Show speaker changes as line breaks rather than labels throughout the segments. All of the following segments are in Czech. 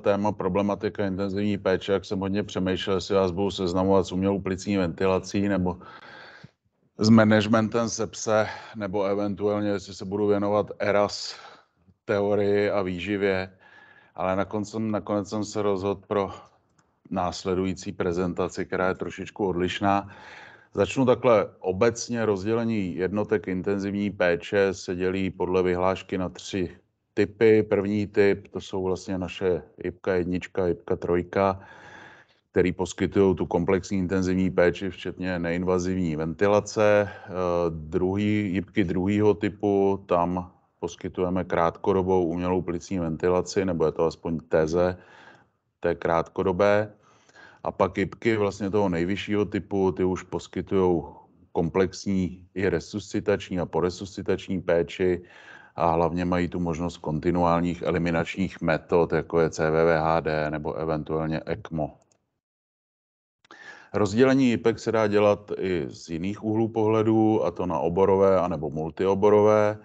téma problematika intenzivní péče, jak jsem hodně přemýšlel, jestli vás budu seznamovat s umělou plicní ventilací nebo s managementem sepse, nebo eventuálně, jestli se budu věnovat ERAS teorii a výživě. Ale nakonec, nakonec jsem se rozhodl pro následující prezentaci, která je trošičku odlišná. Začnu takhle obecně rozdělení jednotek intenzivní péče se dělí podle vyhlášky na tři typy. První typ, to jsou vlastně naše IPKA jednička, IPKA trojka, který poskytují tu komplexní intenzivní péči, včetně neinvazivní ventilace. Eh, druhý, jibky druhého typu, tam poskytujeme krátkodobou umělou plicní ventilaci, nebo je to aspoň teze té krátkodobé. A pak jibky vlastně toho nejvyššího typu, ty už poskytují komplexní i resuscitační a poresuscitační péči a hlavně mají tu možnost kontinuálních eliminačních metod, jako je CVVHD nebo eventuálně ECMO. Rozdělení IPEC se dá dělat i z jiných úhlů pohledu, a to na oborové anebo multioborové.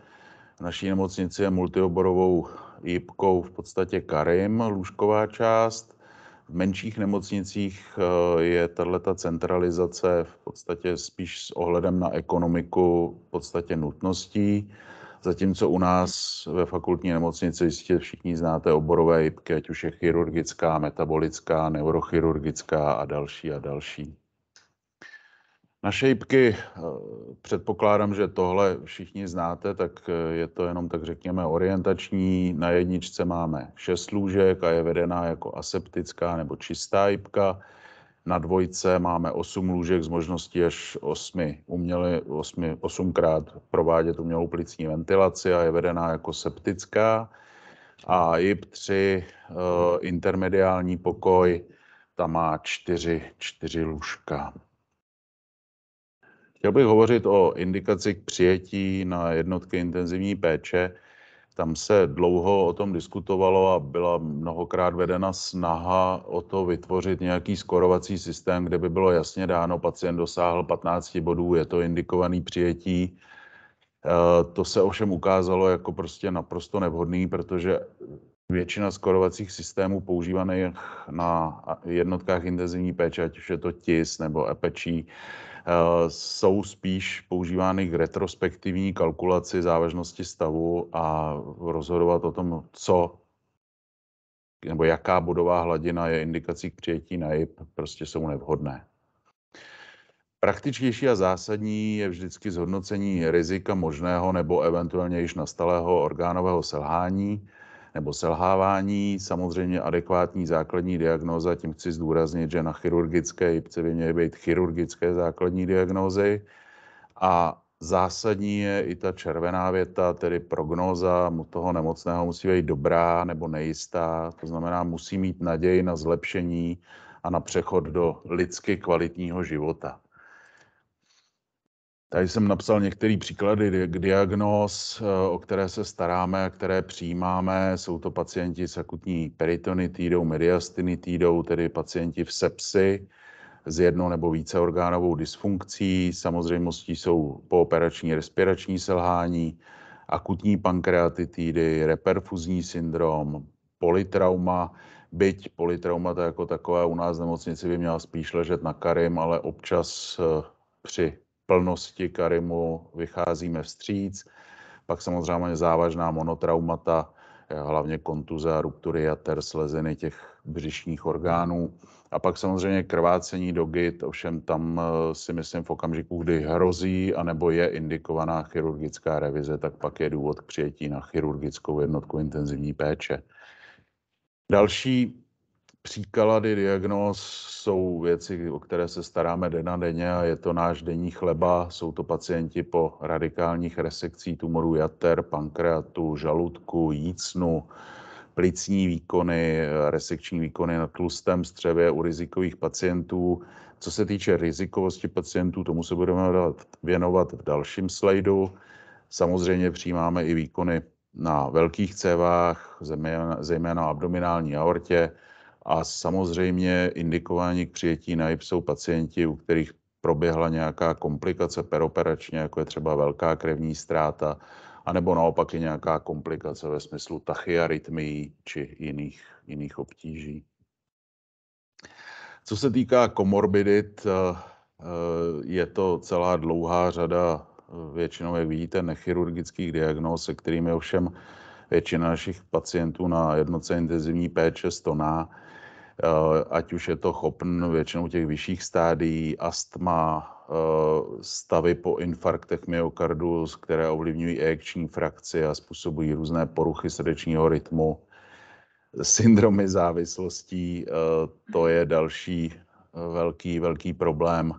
V naší nemocnici je multioborovou IPkou e v podstatě Karim, lůžková část. V menších nemocnicích eh, je tato centralizace v podstatě spíš s ohledem na ekonomiku v podstatě nutností. Zatímco u nás ve fakultní nemocnici jistě všichni znáte oborové jibky, ať už je chirurgická, metabolická, neurochirurgická a další a další. Naše jibky, eh, předpokládám, že tohle všichni znáte, tak eh, je to jenom tak řekněme orientační. Na jedničce máme šest lůžek a je vedená jako aseptická nebo čistá jibka. Na dvojce máme 8 lůžek s možností až 8, uměli 8, 8 krát provádět umělou plicní ventilaci a je vedená jako septická. A IP3, eh, intermediální pokoj, tam má 4, 4 lůžka. Chtěl bych hovořit o indikaci k přijetí na jednotky intenzivní péče. Tam se dlouho o tom diskutovalo a byla mnohokrát vedena snaha o to vytvořit nějaký skorovací systém, kde by bylo jasně dáno, pacient dosáhl 15 bodů, je to indikovaný přijetí. Eh, to se ovšem ukázalo jako prostě naprosto nevhodný, protože Většina skorovacích systémů používaných na jednotkách intenzivní péče, ať už je to TIS nebo EPEČí, eh, jsou spíš používány k retrospektivní kalkulaci závažnosti stavu a rozhodovat o tom, co nebo jaká bodová hladina je indikací k přijetí na IP, prostě jsou nevhodné. Praktičtější a zásadní je vždycky zhodnocení rizika možného nebo eventuálně již nastalého orgánového selhání, nebo selhávání. Samozřejmě adekvátní základní diagnóza, tím chci zdůraznit, že na chirurgické jipce by měly být chirurgické základní diagnózy. A zásadní je i ta červená věta, tedy prognóza toho nemocného musí být dobrá nebo nejistá, to znamená musí mít naději na zlepšení a na přechod do lidsky kvalitního života. Tady jsem napsal některé příklady diagnóz, eh, o které se staráme a které přijímáme. Jsou to pacienti s akutní peritonitídou, mediastinitídou, tedy pacienti v sepsi s jednou nebo více orgánovou dysfunkcí. Samozřejmostí jsou pooperační respirační selhání, akutní pankreatitidy, reperfuzní syndrom, politrauma, byť to jako takové u nás v nemocnici by měla spíš ležet na karim, ale občas eh, při plnosti Karimu vycházíme vstříc. Pak samozřejmě závažná monotraumata, eh, hlavně kontuze a ruptury jater, sleziny těch břišních orgánů. A pak samozřejmě krvácení do git, ovšem tam eh, si myslím v okamžiku, kdy hrozí anebo je indikovaná chirurgická revize, tak pak je důvod k přijetí na chirurgickou jednotku intenzivní péče. Další příklady diagnóz jsou věci, o které se staráme den a denně a je to náš denní chleba. Jsou to pacienti po radikálních resekcích tumorů jater, pankreatu, žaludku, jícnu, plicní výkony, resekční výkony na tlustém střevě u rizikových pacientů. Co se týče rizikovosti pacientů, tomu se budeme věnovat v dalším slajdu. Samozřejmě přijímáme i výkony na velkých cévách, zejména abdominální aortě, a samozřejmě indikování k přijetí na IP jsou pacienti, u kterých proběhla nějaká komplikace peroperačně, jako je třeba velká krevní ztráta, anebo naopak je nějaká komplikace ve smyslu tachyarytmií či jiných, jiných obtíží. Co se týká komorbidit, eh, eh, je to celá dlouhá řada eh, většinou, jak vidíte, nechirurgických diagnóz, se kterými ovšem Většina našich pacientů na jednoce intenzivní péče stoná, eh, ať už je to chopn většinou těch vyšších stádií, astma, eh, stavy po infarktech myokardu, které ovlivňují ejekční frakci a způsobují různé poruchy srdečního rytmu, syndromy závislostí, eh, to je další velký, velký problém.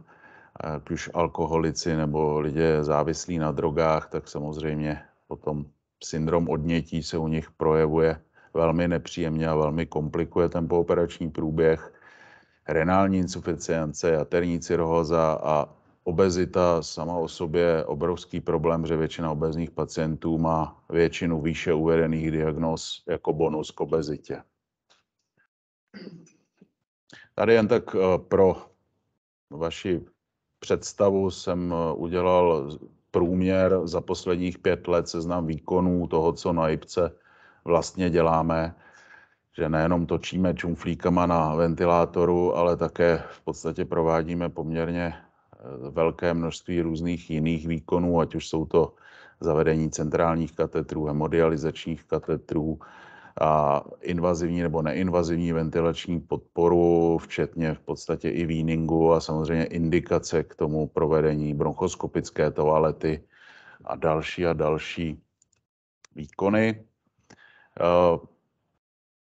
Ať už alkoholici nebo lidé závislí na drogách, tak samozřejmě potom syndrom odnětí se u nich projevuje velmi nepříjemně a velmi komplikuje ten pooperační průběh. Renální insuficience, jaterní cirhóza a obezita sama o sobě obrovský problém, že většina obezných pacientů má většinu výše uvedených diagnóz jako bonus k obezitě. Tady jen tak eh, pro vaši představu jsem eh, udělal průměr za posledních pět let, seznam výkonů toho, co na IPCE vlastně děláme, že nejenom točíme čumflíkama na ventilátoru, ale také v podstatě provádíme poměrně eh, velké množství různých jiných výkonů, ať už jsou to zavedení centrálních katetrů, hemodializačních katetrů, a invazivní nebo neinvazivní ventilační podporu, včetně v podstatě i výningu a samozřejmě indikace k tomu provedení bronchoskopické toalety a další a další výkony.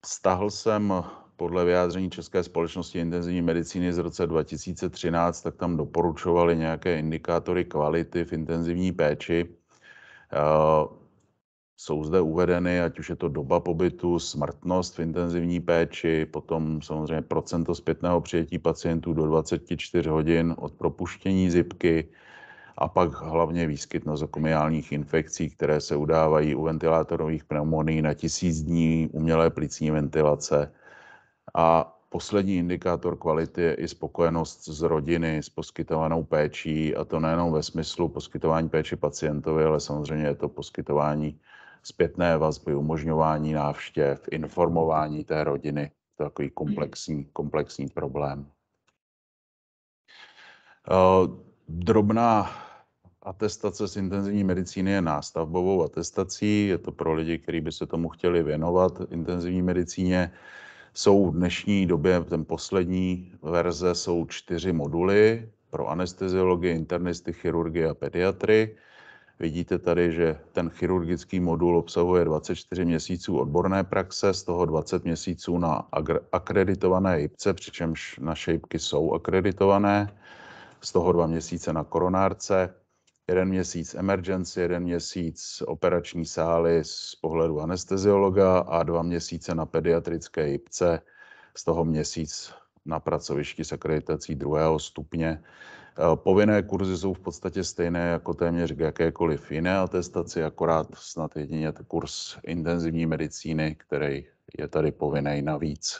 Stahl e, jsem podle vyjádření České společnosti intenzivní medicíny z roce 2013, tak tam doporučovali nějaké indikátory kvality v intenzivní péči. E, jsou zde uvedeny, ať už je to doba pobytu, smrtnost v intenzivní péči, potom samozřejmě procento zpětného přijetí pacientů do 24 hodin od propuštění zipky a pak hlavně výskyt nozokomiálních infekcí, které se udávají u ventilátorových pneumonií na tisíc dní, umělé plicní ventilace. A poslední indikátor kvality je i spokojenost z rodiny s poskytovanou péčí, a to nejenom ve smyslu poskytování péče pacientovi, ale samozřejmě je to poskytování zpětné vazby, umožňování návštěv, informování té rodiny. To je takový hmm. komplexní, komplexní problém. Eh, drobná atestace z intenzivní medicíny je nástavbovou atestací. Je to pro lidi, kteří by se tomu chtěli věnovat intenzivní medicíně. Jsou v dnešní době, ten poslední verze jsou čtyři moduly pro anesteziologii, internisty, chirurgie a pediatry. Vidíte tady, že ten chirurgický modul obsahuje 24 měsíců odborné praxe, z toho 20 měsíců na akreditované jipce, přičemž naše IPky jsou akreditované, z toho dva měsíce na koronárce, jeden měsíc emergency, jeden měsíc operační sály z pohledu anesteziologa a dva měsíce na pediatrické jipce, z toho měsíc na pracovišti s akreditací druhého stupně Eh, povinné kurzy jsou v podstatě stejné jako téměř k jakékoliv jiné atestaci, akorát snad jedině to kurz intenzivní medicíny, který je tady povinný navíc.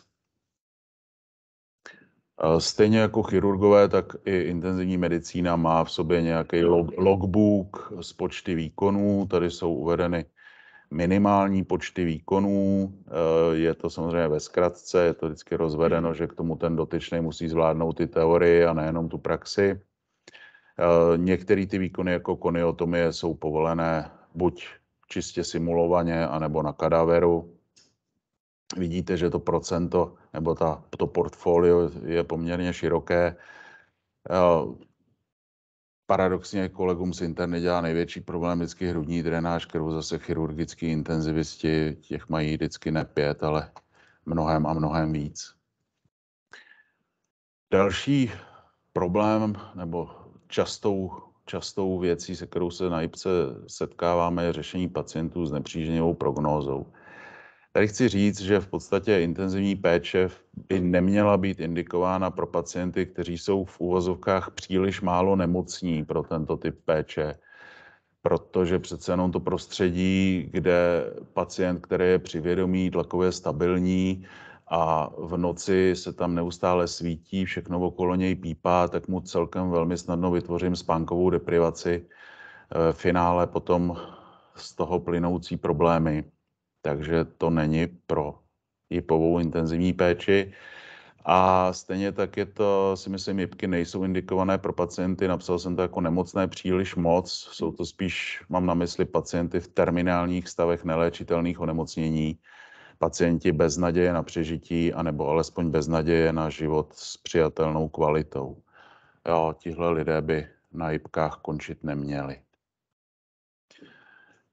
Eh, stejně jako chirurgové, tak i intenzivní medicína má v sobě nějaký logbook z počty výkonů. Tady jsou uvedeny minimální počty výkonů. Eh, je to samozřejmě ve zkratce, je to vždycky rozvedeno, hmm. že k tomu ten dotyčný musí zvládnout ty teorie a nejenom tu praxi. Eh, některé ty výkony jako koniotomie jsou povolené buď čistě simulovaně, anebo na kadaveru. Vidíte, že to procento nebo ta, to portfolio je poměrně široké. Eh, paradoxně kolegům z interny dělá největší problém vždycky hrudní drenáž kterou zase chirurgický intenzivisti, těch mají vždycky ne pět, ale mnohem a mnohem víc. Další problém nebo častou, častou věcí, se kterou se na IPSE setkáváme, je řešení pacientů s nepříživou prognózou. Tady chci říct, že v podstatě intenzivní péče by neměla být indikována pro pacienty, kteří jsou v úvozovkách příliš málo nemocní pro tento typ péče, protože přece jenom to prostředí, kde pacient, který je přivědomý, tlakově stabilní a v noci se tam neustále svítí, všechno okolo něj pípá, tak mu celkem velmi snadno vytvořím spánkovou deprivaci, eh, v finále potom z toho plynoucí problémy takže to není pro jipovou intenzivní péči. A stejně tak je to, si myslím, jipky nejsou indikované pro pacienty, napsal jsem to jako nemocné příliš moc, jsou to spíš, mám na mysli, pacienty v terminálních stavech neléčitelných onemocnění, pacienti bez naděje na přežití, anebo alespoň bez naděje na život s přijatelnou kvalitou. Jo, tihle lidé by na jipkách končit neměli.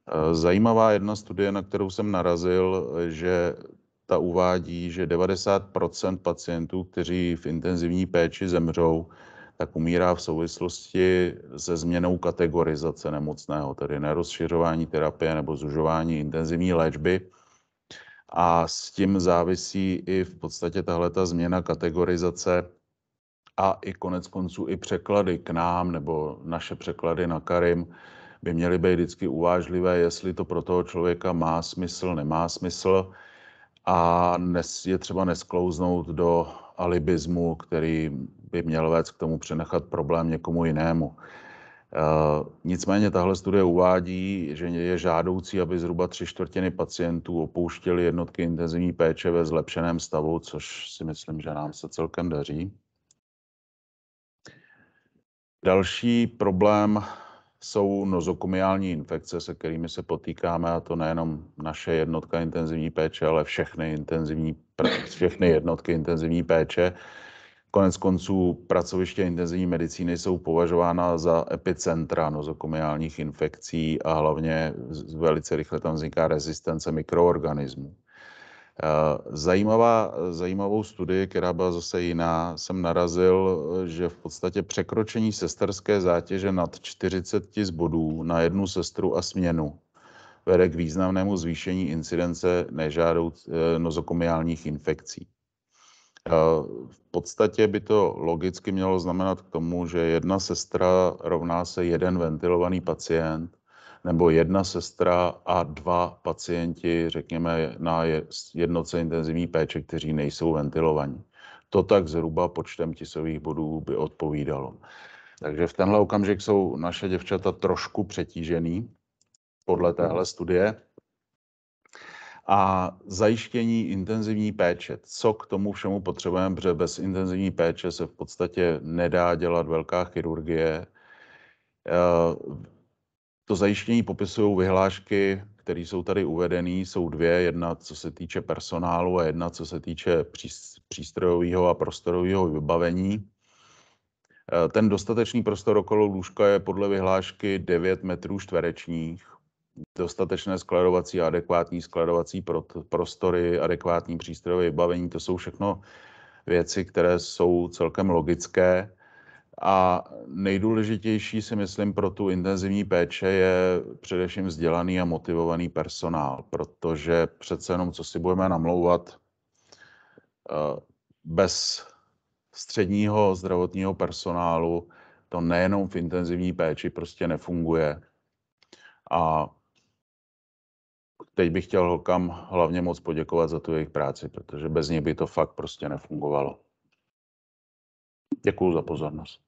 Eh, zajímavá jedna studie, na kterou jsem narazil, eh, že ta uvádí, že 90 pacientů, kteří v intenzivní péči zemřou, tak umírá v souvislosti se změnou kategorizace nemocného, tedy nerozšiřování terapie nebo zužování intenzivní léčby. A s tím závisí i v podstatě tahle ta změna kategorizace a i konec konců i překlady k nám nebo naše překlady na Karim, by měly být vždycky uvážlivé, jestli to pro toho člověka má smysl, nemá smysl a je třeba nesklouznout do alibismu, který by měl vést k tomu přenechat problém někomu jinému. Eh, nicméně tahle studie uvádí, že je žádoucí, aby zhruba tři čtvrtiny pacientů opouštěly jednotky intenzivní péče ve zlepšeném stavu, což si myslím, že nám se celkem daří. Další problém jsou nozokomiální infekce, se kterými se potýkáme, a to nejenom naše jednotka intenzivní péče, ale všechny, intenzivní, všechny jednotky intenzivní péče. Konec konců pracoviště intenzivní medicíny jsou považována za epicentra nozokomiálních infekcí a hlavně velice rychle tam vzniká rezistence mikroorganismů. Eh, zajímavá, zajímavou studii, která byla zase jiná, jsem narazil, eh, že v podstatě překročení sesterské zátěže nad 40 tis bodů na jednu sestru a směnu vede k významnému zvýšení incidence nežádou eh, nozokomiálních infekcí. V podstatě by to logicky mělo znamenat k tomu, že jedna sestra rovná se jeden ventilovaný pacient nebo jedna sestra a dva pacienti, řekněme, na jednoce intenzivní péče, kteří nejsou ventilovaní. To tak zhruba počtem tisových bodů by odpovídalo. Takže v tenhle okamžik jsou naše děvčata trošku přetížený podle téhle studie. A zajištění intenzivní péče. Co k tomu všemu potřebujeme, protože bez intenzivní péče se v podstatě nedá dělat velká chirurgie. Eh, to zajištění popisují vyhlášky, které jsou tady uvedené, jsou dvě, jedna co se týče personálu a jedna co se týče přístrojového a prostorového vybavení. E, ten dostatečný prostor okolo lůžka je podle vyhlášky 9 metrů čtverečních. Dostatečné skladovací a adekvátní skladovací prostory, adekvátní přístrojové vybavení, to jsou všechno věci, které jsou celkem logické. A nejdůležitější si myslím pro tu intenzivní péče je především vzdělaný a motivovaný personál, protože přece jenom, co si budeme namlouvat, eh, bez středního zdravotního personálu to nejenom v intenzivní péči prostě nefunguje. A teď bych chtěl holkám hlavně moc poděkovat za tu jejich práci, protože bez ní by to fakt prostě nefungovalo. Děkuji za pozornost.